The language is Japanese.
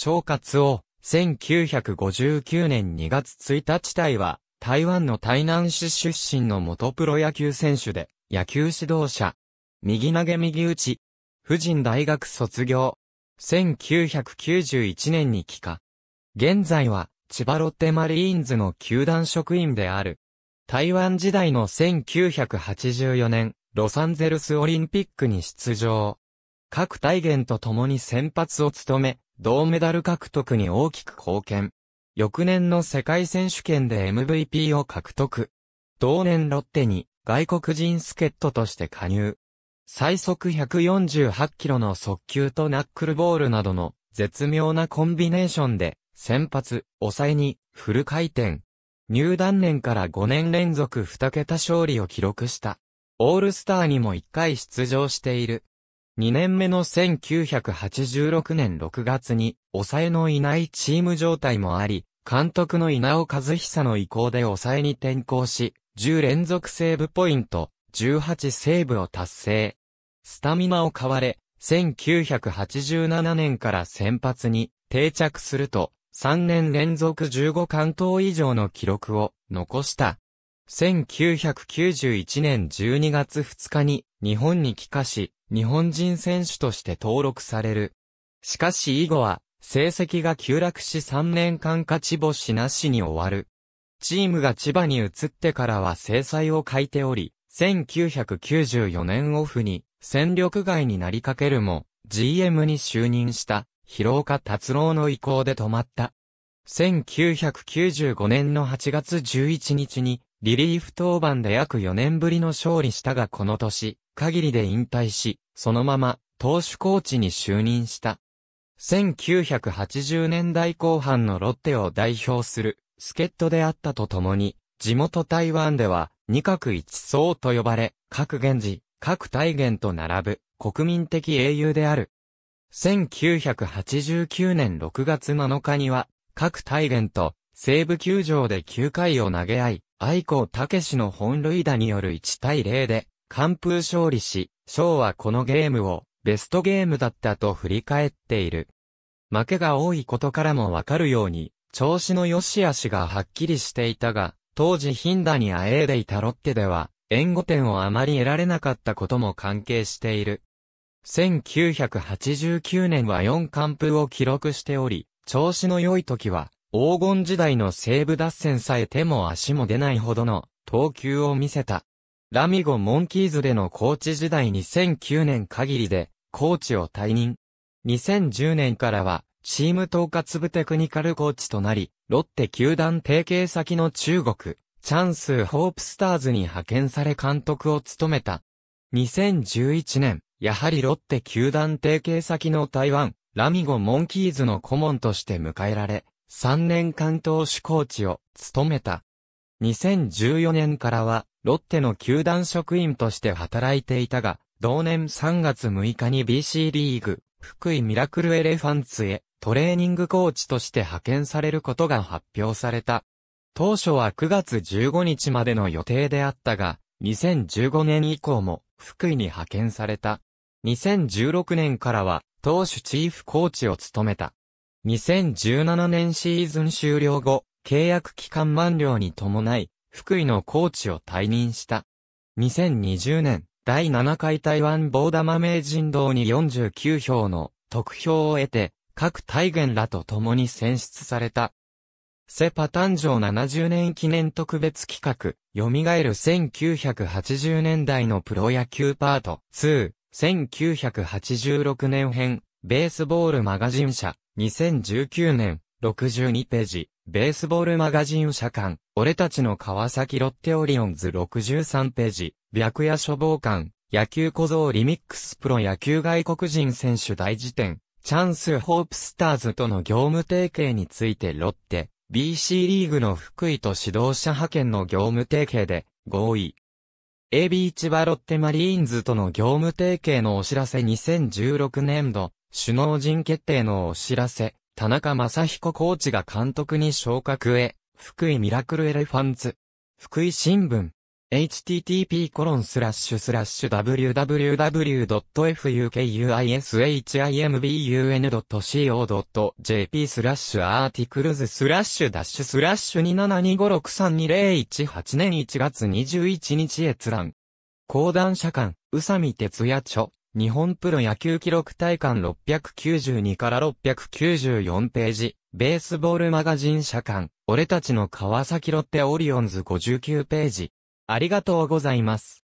正活を、1959年2月1日隊は、台湾の台南市出身の元プロ野球選手で、野球指導者。右投げ右打ち。婦人大学卒業。1991年に帰化。現在は、千葉ロッテマリーンズの球団職員である。台湾時代の1984年、ロサンゼルスオリンピックに出場。各体元と共に先発を務め、銅メダル獲得に大きく貢献。翌年の世界選手権で MVP を獲得。同年ロッテに外国人助っ人として加入。最速148キロの速球とナックルボールなどの絶妙なコンビネーションで先発、抑えにフル回転。入団年から5年連続2桁勝利を記録した。オールスターにも1回出場している。2年目の1986年6月に、抑えのいないチーム状態もあり、監督の稲尾和久の意向で抑えに転向し、10連続セーブポイント、18セーブを達成。スタミナを買われ、1987年から先発に定着すると、3年連続15関東以上の記録を残した。1991年12月2日に日本に帰化し、日本人選手として登録される。しかし以後は、成績が急落し3年間勝ち星なしに終わる。チームが千葉に移ってからは制裁を欠いており、1994年オフに戦力外になりかけるも、GM に就任した広岡達郎の意向で止まった。1995年の8月11日にリリーフ登板で約4年ぶりの勝利したがこの年、限りで引退し、そのまま、投手コーチに就任した。1980年代後半のロッテを代表する、助っ人であったとともに、地元台湾では、二角一層と呼ばれ、各源氏、各大元と並ぶ、国民的英雄である。1989年6月7日には、各大元と、西部球場で9回を投げ合い、愛子武氏の本塁打による1対0で、完封勝利し、翔はこのゲームを、ベストゲームだったと振り返っている。負けが多いことからもわかるように、調子の良し悪しがはっきりしていたが、当時頻打にあえいでいたロッテでは、援護点をあまり得られなかったことも関係している。1989年は4完封を記録しており、調子の良い時は、黄金時代の西部脱線さえ手も足も出ないほどの投球を見せた。ラミゴ・モンキーズでのコーチ時代2009年限りで、コーチを退任。2010年からは、チーム統括部テクニカルコーチとなり、ロッテ球団提携先の中国、チャンス・ホープスターズに派遣され監督を務めた。2011年、やはりロッテ球団提携先の台湾、ラミゴ・モンキーズの顧問として迎えられ、3年間投手コーチを務めた。2014年からは、ロッテの球団職員として働いていたが、同年3月6日に BC リーグ、福井ミラクルエレファンツへトレーニングコーチとして派遣されることが発表された。当初は9月15日までの予定であったが、2015年以降も福井に派遣された。2016年からは、投手チーフコーチを務めた。2017年シーズン終了後、契約期間満了に伴い、福井のコーチを退任した。2020年、第7回台湾棒玉名人堂に49票の得票を得て、各大元らと共に選出された。セパ誕生70年記念特別企画、蘇る1980年代のプロ野球パート2、1986年編、ベースボールマガジン社、2019年、62ページ、ベースボールマガジン社館、俺たちの川崎ロッテオリオンズ63ページ、白夜処房館、野球小僧リミックスプロ野球外国人選手大辞典、チャンスホープスターズとの業務提携についてロッテ、BC リーグの福井と指導者派遣の業務提携で合意。AB 千葉ロッテマリーンズとの業務提携のお知らせ2016年度首脳陣決定のお知らせ、田中正彦コーチが監督に昇格へ、福井ミラクルエレファンズ。福井新聞。http コロンスラッシュスラッシュ www.fukuishimbun.co.jp スラッシュアーティクルズスラッシュダッシュスラッシュ272563218年1月21日閲覧。講談社館、宇佐美哲也著。日本プロ野球記録大感692から694ページ、ベースボールマガジン社館、俺たちの川崎ロッテオリオンズ59ページ。ありがとうございます。